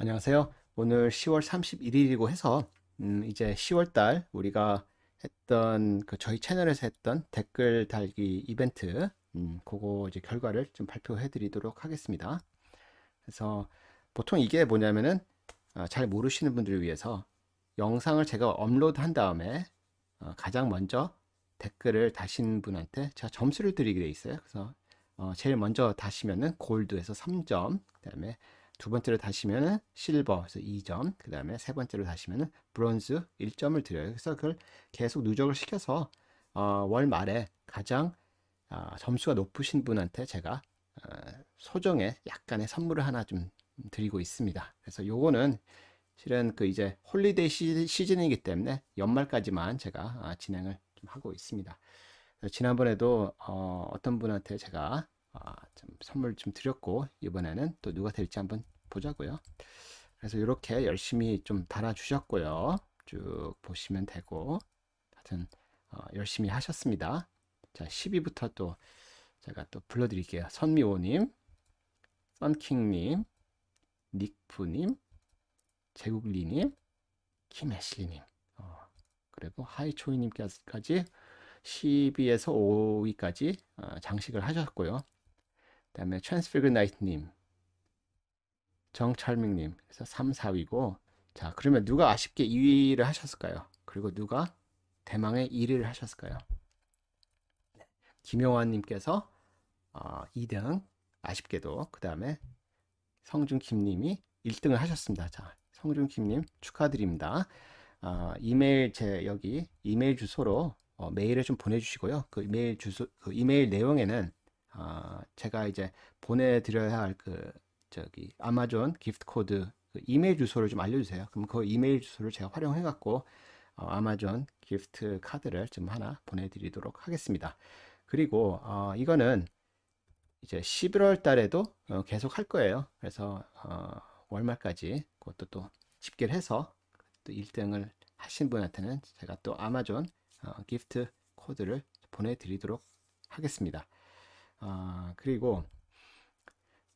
안녕하세요. 오늘 10월 31일이고 해서 음 이제 10월 달 우리가 했던 그 저희 채널에서 했던 댓글 달기 이벤트 음 그거 이제 결과를 좀 발표해 드리도록 하겠습니다. 그래서 보통 이게 뭐냐면은 아잘 어, 모르시는 분들을 위해서 영상을 제가 업로드 한 다음에 어 가장 먼저 댓글을 다신 분한테 제가 점수를 드리게 돼 있어요. 그래서 어 제일 먼저 다시면은 골드에서 3점, 그 다음에 두 번째로 다시면은 실버, 그서 2점. 그 다음에 세 번째로 다시면은 브론즈 1점을 드려요. 그래서 그걸 계속 누적을 시켜서 어, 월 말에 가장 어, 점수가 높으신 분한테 제가 어, 소정의 약간의 선물을 하나 좀 드리고 있습니다. 그래서 요거는 실은 그 이제 홀리데이 시즌이기 때문에 연말까지만 제가 아, 진행을 좀 하고 있습니다. 지난번에도 어, 떤 분한테 제가 아, 좀 선물 좀 드렸고 이번에는 또 누가 될지 한번 보자고요. 그래서 이렇게 열심히 좀 달아주셨고요. 쭉 보시면 되고 하여튼 어, 열심히 하셨습니다. 자 10위부터 또 제가 또 불러드릴게요. 선미호님, 썬킹님, 닉프님, 제국리님, 김애슬리님 어, 그리고 하이초이님까지 10위에서 5위까지 어, 장식을 하셨고요. 다음에 트랜스피그나이트님, 정철민님 그래서 3, 4위고 자 그러면 누가 아쉽게 2위를 하셨을까요? 그리고 누가 대망의 1위를 하셨을까요? 네. 김용환님께서 어, 2등 아쉽게도 그 다음에 성준김님이 1등을 하셨습니다. 자 성준김님 축하드립니다. 어, 이메일 제 여기 이메일 주소로 어, 메일을 좀 보내주시고요. 그 이메일 주소 그 이메일 내용에는 어, 제가 이제 보내드려야 할 그 저기 아마존 기프트 코드 그 이메일 주소를 좀 알려주세요. 그럼 그 이메일 주소를 제가 활용해 갖고 어, 아마존 기프트 카드를 좀 하나 보내드리도록 하겠습니다. 그리고 어, 이거는 이제 11월 달에도 어, 계속 할 거예요. 그래서 어, 월말까지 그것도 또 집계를 해서 또 1등을 하신 분한테는 제가 또 아마존 어, 기프트 코드를 보내드리도록 하겠습니다. 아, 그리고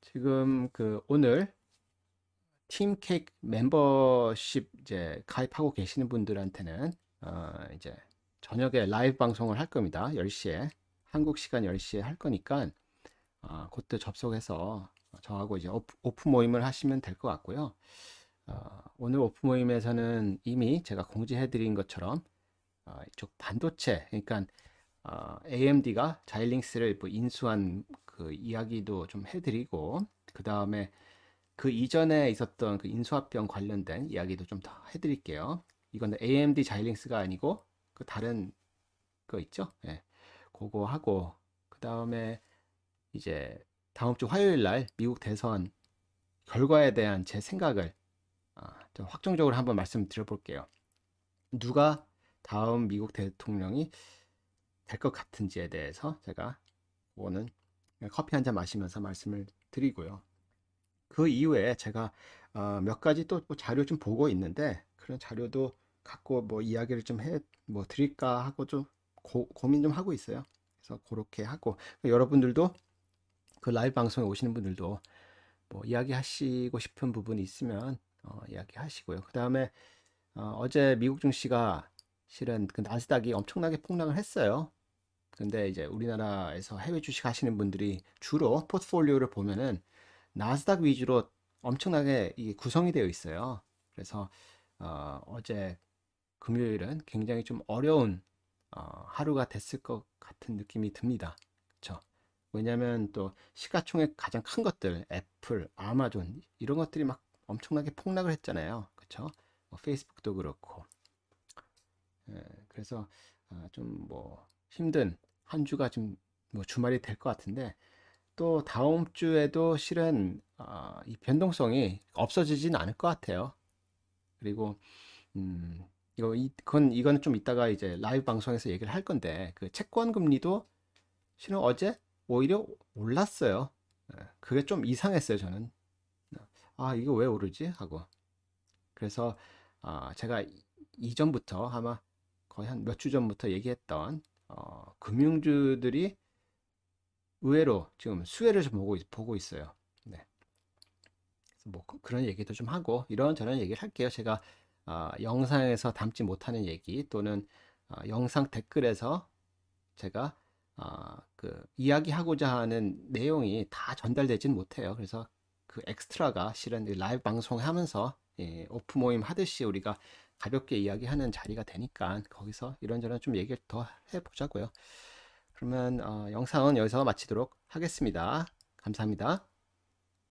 지금 그 오늘 팀케이크 멤버십 이제 가입하고 계시는 분들한테는 어, 이제 저녁에 라이브 방송을 할 겁니다. 10시에 한국 시간 10시에 할 거니까 어, 그때 접속해서 저하고 이제 오프, 오프 모임을 하시면 될 것 같고요. 어, 오늘 오프 모임에서는 이미 제가 공지해 드린 것처럼 어, 이쪽 반도체 그러니까 어, AMD가 자일링스를 뭐 인수한 그 이야기도 좀 해드리고 그 다음에 그 이전에 있었던 그 인수합병 관련된 이야기도 좀 더 해드릴게요. 이건 AMD 자일링스가 아니고 그 다른 거 있죠. 예, 그거 하고 그 다음에 이제 다음 주 화요일 날 미국 대선 결과에 대한 제 생각을 아, 좀 확정적으로 한번 말씀드려 볼게요. 누가 다음 미국 대통령이 될것 같은지에 대해서 제가 오는 커피 한 잔 마시면서 말씀을 드리고요. 그이후에 제가 어몇 가지 또 자료 좀 보고 있는데 그런 자료도 갖고 뭐 이야기를 좀 해 뭐 드릴까 하고 좀 고, 고민 좀 하고 있어요. 그래서 그렇게 하고 여러분들도 그 라이브 방송에 오시는 분들도 뭐 이야기하시고 싶은 부분이 있으면 어, 이야기하시고요. 그 다음에 어, 제 미국 증시가 실은 그 나스닥이 엄청나게 폭락을 했어요. 근데 이제 우리나라에서 해외 주식 하시는 분들이 주로 포트폴리오를 보면은 나스닥 위주로 엄청나게 이게 구성이 되어 있어요. 그래서 어, 어제 금요일은 굉장히 좀 어려운 어, 하루가 됐을 것 같은 느낌이 듭니다. 그렇죠? 왜냐하면 또 시가총액 가장 큰 것들, 애플, 아마존 이런 것들이 막 엄청나게 폭락을 했잖아요. 그렇죠? 뭐 페이스북도 그렇고. 예, 그래서 어, 좀뭐 힘든 한 주가 지금 뭐 주말이 될 것 같은데 또 다음 주에도 실은 어, 이 변동성이 없어지진 않을 것 같아요. 그리고 음, 이거 이건 이건 좀 이따가 이제 라이브 방송에서 얘기를 할 건데 그 채권 금리도 실은 어제 오히려 올랐어요. 예, 그게 좀 이상했어요 저는. 아 이거 왜 오르지 하고 그래서 어, 제가 이전부터 아마 거의 한 몇 주 전부터 얘기했던 어, 금융주들이 의외로 지금 수혜를 좀 보고, 보고 있어요. 네. 뭐 그, 그런 얘기도 좀 하고 이런저런 얘기를 할게요. 제가 어, 영상에서 담지 못하는 얘기 또는 어, 영상 댓글에서 제가 어, 그 이야기하고자 하는 내용이 다 전달되진 못해요. 그래서 그 엑스트라가 실은 라이브 방송하면서 예, 오프 모임 하듯이 우리가 가볍게 이야기하는 자리가 되니까 거기서 이런저런 좀 얘기를 더 해보자고요. 그러면 어, 영상은 여기서 마치도록 하겠습니다. 감사합니다.